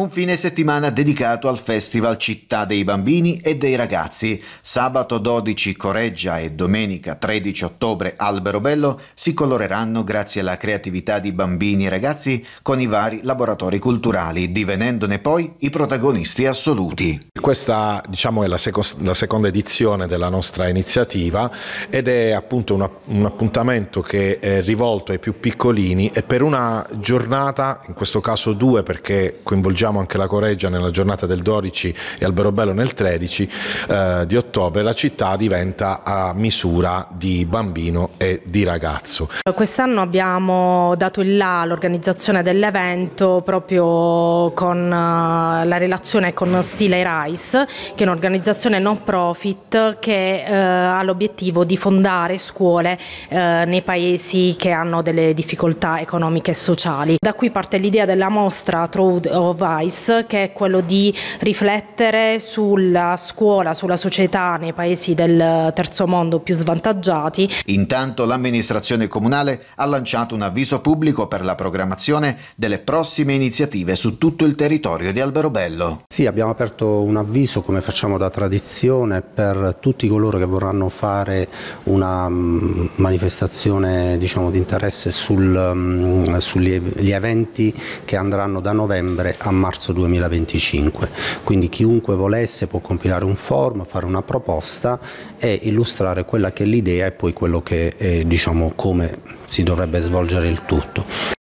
Un fine settimana dedicato al Festival Città dei Bambini e dei Ragazzi. Sabato 12 Coreggia e domenica 13 ottobre Albero Bello si coloreranno grazie alla creatività di bambini e ragazzi con i vari laboratori culturali, divenendone poi i protagonisti assoluti. Questa diciamo, è la, seco la seconda edizione della nostra iniziativa ed è appunto una, un appuntamento che è rivolto ai più piccolini e per una giornata, in questo caso due perché coinvolgiamo ricordiamo anche la Coreggia nella giornata del 12 e Alberobello nel 13 eh, di ottobre, la città diventa a misura di bambino e di ragazzo. Quest'anno abbiamo dato il là all'organizzazione dell'evento proprio con eh, la relazione con Stile Rice, che è un'organizzazione non profit che eh, ha l'obiettivo di fondare scuole eh, nei paesi che hanno delle difficoltà economiche e sociali. Da qui parte l'idea della mostra Truth of Vice, che è quello di riflettere sulla scuola, sulla società nei paesi del terzo mondo più svantaggiati. Intanto l'amministrazione comunale ha lanciato un avviso pubblico per la programmazione delle prossime iniziative su tutto il territorio di Alberobello. Sì, abbiamo aperto un avviso come facciamo da tradizione per tutti coloro che vorranno fare una mm, manifestazione diciamo, di interesse sul, mm, sugli eventi che andranno da novembre a marzo marzo 2025, quindi chiunque volesse può compilare un form, fare una proposta e illustrare quella che è l'idea e poi quello che è, diciamo, come si dovrebbe svolgere il tutto.